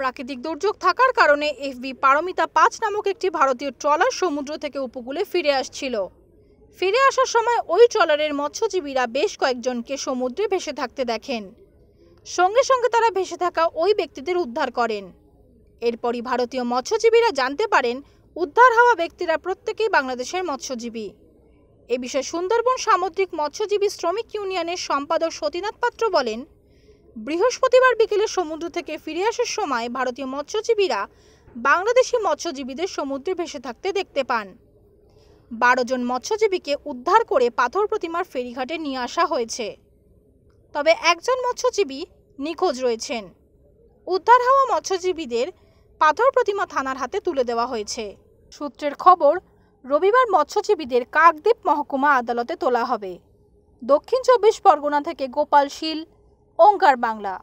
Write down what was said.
প্রাকৃতিক দুর্যোগ থাকার কারণে এফবি পারমিতা পাঁচ নামক একটি ভারতীয় ট্রলার সমুদ্র থেকে উপকূলে ফিরে আসছিল ফিরে আসার সময় ওই ট্রলারের মৎস্যজীবীরা বেশ কয়েকজনকে সমুদ্রে ভেসে থাকতে দেখেন সঙ্গে সঙ্গে তারা ভেসে থাকা ওই ব্যক্তিদের উদ্ধার করেন এরপরই ভারতীয় মৎস্যজীবীরা জানতে পারেন উদ্ধার হওয়া ব্যক্তিরা প্রত্যেকেই বাংলাদেশের মৎস্যজীবী এ বিষয়ে সুন্দরবন সামুদ্রিক মৎস্যজীবী শ্রমিক ইউনিয়নের সম্পাদক সতীনাথ পাত্র বলেন বৃহস্পতিবার বিকেলে সমুদ্র থেকে ফিরে আসার সময় ভারতীয় মৎস্যজীবীরা বাংলাদেশি মৎস্যজীবীদের সমুদ্রে ভেসে থাকতে দেখতে পান বারো জন মৎস্যজীবীকে উদ্ধার করে পাথর প্রতিমার ফেরিঘাটে নিয়ে আসা হয়েছে তবে একজন মৎস্যজীবী নিখোঁজ রয়েছেন উদ্ধার হওয়া মৎস্যজীবীদের পাথর প্রতিমা থানার হাতে তুলে দেওয়া হয়েছে সূত্রের খবর রবিবার মৎস্যজীবীদের কাকদ্বীপ মহকুমা আদালতে তোলা হবে দক্ষিণ চব্বিশ পরগনা থেকে গোপাল শীল ओंकार बांगला